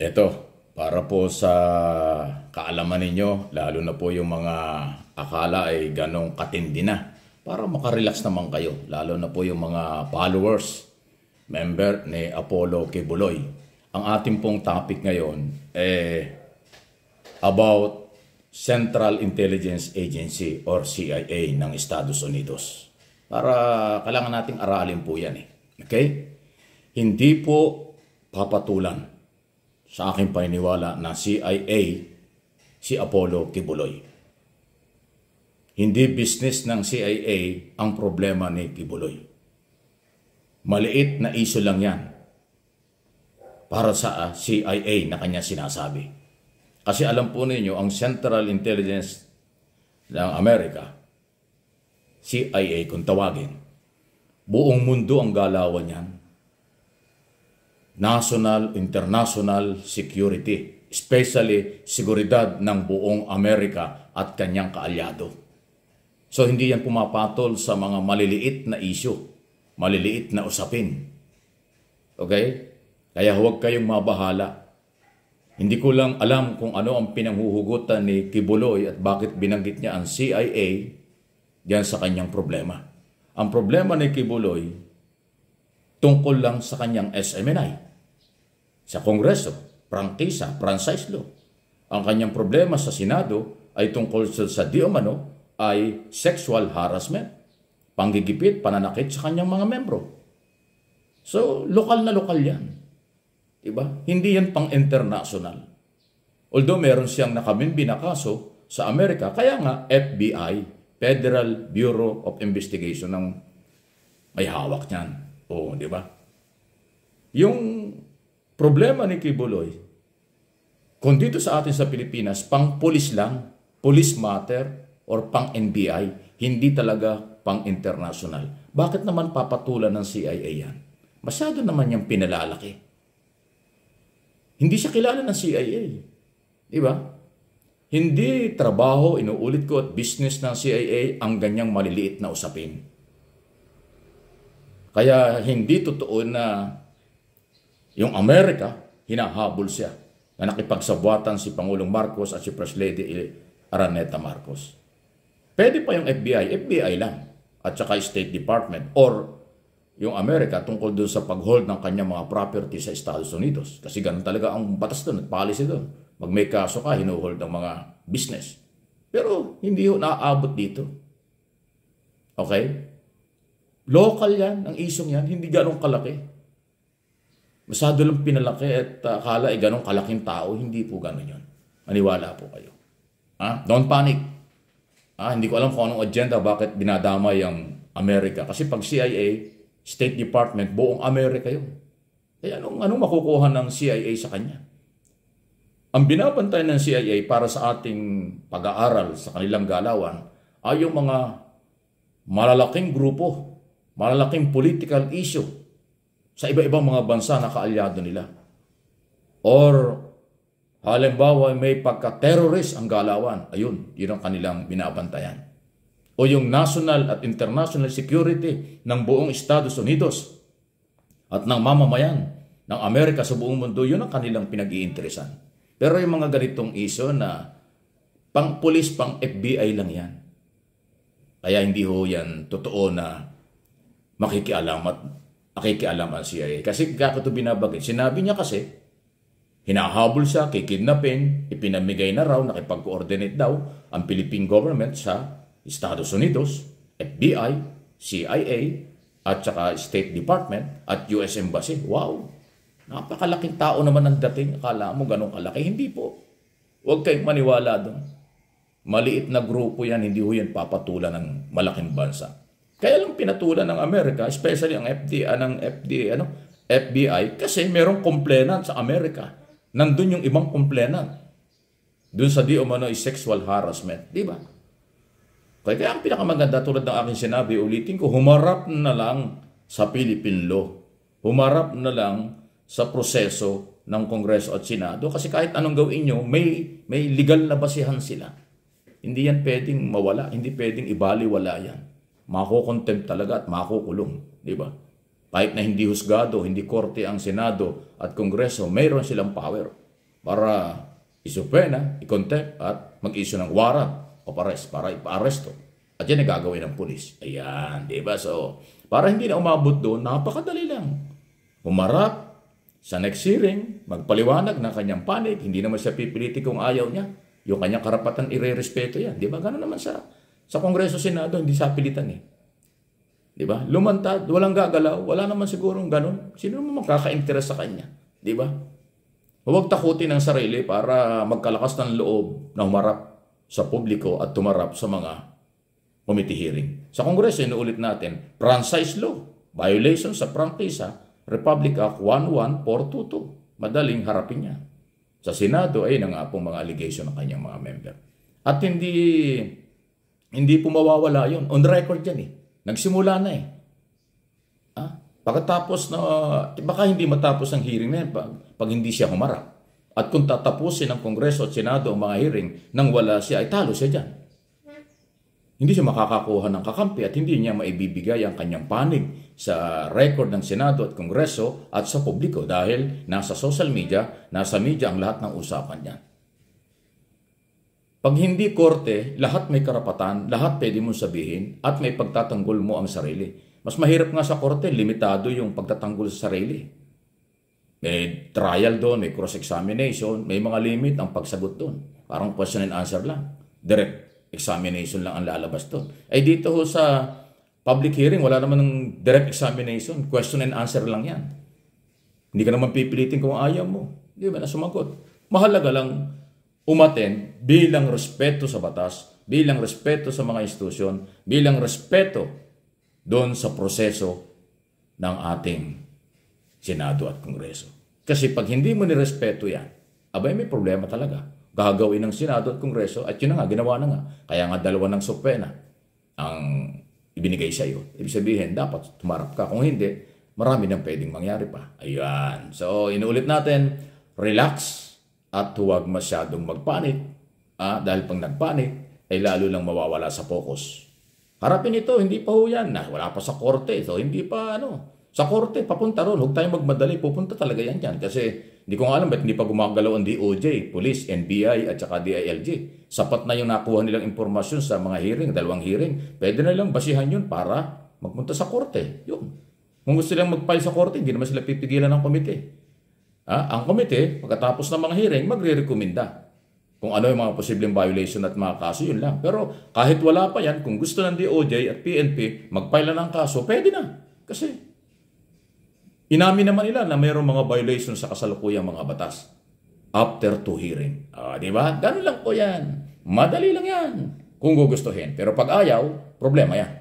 Ito, para po sa kaalaman ninyo, lalo na po yung mga akala ay ganong katindi na, para makarelax naman kayo, lalo na po yung mga followers, member ni Apollo Kibuloy. Ang ating pong topic ngayon eh about Central Intelligence Agency or CIA ng Estados Unidos. Para kailangan nating aralin po yan eh. Okay? Hindi po papatulan sa aking paniniwala na CIA si Apollo Kibuloy. Hindi business ng CIA ang problema ni Kibuloy. Maliit na iso lang yan para sa ah, CIA na kanya sinasabi. Kasi alam po ninyo, ang Central Intelligence ng Amerika, CIA kung tawagin, buong mundo ang galawan niyan national, international security, especially seguridad ng buong Amerika at kanyang kaalyado. So hindi yan pumapatol sa mga maliliit na isyo, maliliit na usapin. Okay? Kaya huwag kayong mabahala. Hindi ko lang alam kung ano ang pinanghuhugutan ni Kibuloy at bakit binanggit niya ang CIA diyan sa kanyang problema. Ang problema ni Kibuloy tungkol lang sa kanyang SMNI. Sa Kongreso, prangkisa, franchise law. Ang kanyang problema sa Senado ay tungkol sa di umano ay sexual harassment, panggigipit, pananakit sa kanyang mga membro. So, lokal na lokal yan. Diba? Hindi yan pang-international. Although meron siyang nakamimbi na kaso sa Amerika, kaya nga FBI, Federal Bureau of Investigation, ng may hawak niyan. O, di ba? Yung problema ni Kibuloy, kung dito sa atin sa Pilipinas, pang pulis lang, police matter, or pang NBI, hindi talaga pang international. Bakit naman papatulan ng CIA yan? Masyado naman yung pinalalaki. Hindi siya kilala ng CIA. Di ba? Hindi trabaho, inuulit ko, at business ng CIA ang ganyang maliliit na usapin. Kaya hindi totoo na yung Amerika, hinahabol siya na nakipagsabwatan si Pangulong Marcos at si First Lady Araneta Marcos. Pwede pa yung FBI, FBI lang, at saka State Department or yung Amerika tungkol doon sa paghold ng kanyang mga property sa Estados Unidos. Kasi ganun talaga ang batas doon at policy doon. Pag may kaso ka, hinuhold ng mga business. Pero hindi ho naaabot dito. Okay? Local yan, ang isong yan, hindi ganong kalaki. Masado lang pinalaki at ah, akala ay ganong kalaking tao, hindi po ganon yon. Maniwala po kayo. Ha? Don't panic. Ha? Hindi ko alam kung anong agenda, bakit binadamay yung Amerika. Kasi pag CIA, State Department, buong Amerika yun. Eh anong, anong makukuha ng CIA sa kanya? Ang binabantay ng CIA para sa ating pag-aaral sa kanilang galawan ay yung mga malalaking grupo malalaking political issue sa iba-ibang mga bansa na kaalyado nila. Or halimbawa may pagka-terrorist ang galawan, ayun, yun ang kanilang binabantayan. O yung national at international security ng buong Estados Unidos at ng mamamayan ng Amerika sa buong mundo, yun ang kanilang pinag-iinteresan. Pero yung mga ganitong iso na pang-pulis, pang-FBI lang yan. Kaya hindi ho yan totoo na makikialam at makikialam ang CIA. Kasi kaya ito binabagay. Sinabi niya kasi, hinahabol siya, kikidnapin, ipinamigay na raw, nakipag-coordinate daw ang Philippine government sa Estados Unidos, FBI, CIA, at saka State Department at US Embassy. Wow! Napakalaking tao naman ang dating. Akala mo ganun kalaki. Hindi po. Huwag kayong maniwala doon. Maliit na grupo yan, hindi ho yan papatulan ng malaking bansa. Kaya lang pinatulan ng Amerika, especially ang FDA, ah, ng FDA, ano, FBI, kasi merong complainant sa Amerika. Nandun yung ibang complainant. Doon sa di umano is sexual harassment. Di ba? Kaya, kaya ang pinakamaganda tulad ng aking sinabi, ulitin ko, humarap na lang sa Philippine law. Humarap na lang sa proseso ng Kongreso at Senado kasi kahit anong gawin nyo, may, may legal na basihan sila. Hindi yan pwedeng mawala, hindi pwedeng ibaliwala yan makukontempt talaga at makukulong. Di ba? Kahit na hindi husgado, hindi korte ang Senado at Kongreso, mayroon silang power para isupena, i-contempt at mag-issue ng warrant o pares para ipa-aresto. At yan ang gagawin ng pulis. Ayan, di ba? So, para hindi na umabot doon, napakadali lang. Umarap sa next hearing, magpaliwanag ng kanyang panig, hindi naman siya pipiliti kung ayaw niya. Yung kanyang karapatan, irerespeto yan. Di ba? Ganun naman sa sa Kongreso Senado, hindi sa pilitan eh. Di ba? Lumantad, walang gagalaw, wala naman sigurong ganun. Sino naman makaka-interest sa kanya? Di ba? Huwag takutin ang sarili para magkalakas ng loob na humarap sa publiko at tumarap sa mga committee hearing. Sa Kongreso, inuulit natin, franchise law, violation sa prangkisa, Republic Act 11422. Madaling harapin niya. Sa Senado, ay na mga allegation ng kanyang mga member. At hindi hindi po mawawala yun. On record yan eh. Nagsimula na eh. Ah, pagkatapos na, baka hindi matapos ang hearing na yan pag, pag hindi siya humarap. At kung tatapusin ng Kongreso at Senado ang mga hearing nang wala siya, ay talo siya dyan. Hindi siya makakakuha ng kakampi at hindi niya maibibigay ang kanyang panig sa record ng Senado at Kongreso at sa publiko dahil nasa social media, nasa media ang lahat ng usapan niya. Pag hindi korte, lahat may karapatan, lahat pwede mong sabihin at may pagtatanggol mo ang sarili. Mas mahirap nga sa korte, limitado yung pagtatanggol sa sarili. May trial doon, may cross-examination, may mga limit ang pagsagot doon. Parang question and answer lang. Direct examination lang ang lalabas doon. Ay eh, dito ho sa public hearing, wala naman ng direct examination, question and answer lang yan. Hindi ka naman pipilitin kung ayaw mo. Hindi ba na sumagot. Mahalaga lang umaten bilang respeto sa batas, bilang respeto sa mga institusyon, bilang respeto doon sa proseso ng ating Senado at Kongreso. Kasi pag hindi mo nirespeto yan, abay may problema talaga. Gagawin ng Senado at Kongreso at yun na nga, ginawa na nga. Kaya nga dalawa ng sopena ang ibinigay sa iyo. Ibig sabihin, dapat tumarap ka. Kung hindi, marami nang pwedeng mangyari pa. Ayan. So, inuulit natin, relax, at huwag masyadong magpanik ah, dahil pag nagpanik ay lalo lang mawawala sa focus. Harapin ito, hindi pa ho yan. Ah, wala pa sa korte. Ito, hindi pa ano. Sa korte, papunta ron. Huwag tayong magmadali. Pupunta talaga yan dyan. Kasi hindi ko nga alam ba't hindi pa gumagalaw ang DOJ, Police, NBI at saka DILG. Sapat na yung nakuha nilang impormasyon sa mga hearing, dalawang hearing. Pwede na lang basihan yun para magpunta sa korte. Yun. Kung gusto nilang mag sa korte, hindi naman sila pipigilan ng komite ah, ang committee, pagkatapos ng mga hearing, magre-rekomenda kung ano yung mga posibleng violation at mga kaso, yun lang. Pero kahit wala pa yan, kung gusto ng DOJ at PNP magpaila ng kaso, pwede na. Kasi inamin naman nila na mayroong mga violation sa kasalukuyang mga batas after two hearing. Ah, di ba? Ganun lang po yan. Madali lang yan kung gugustuhin. Pero pag ayaw, problema yan.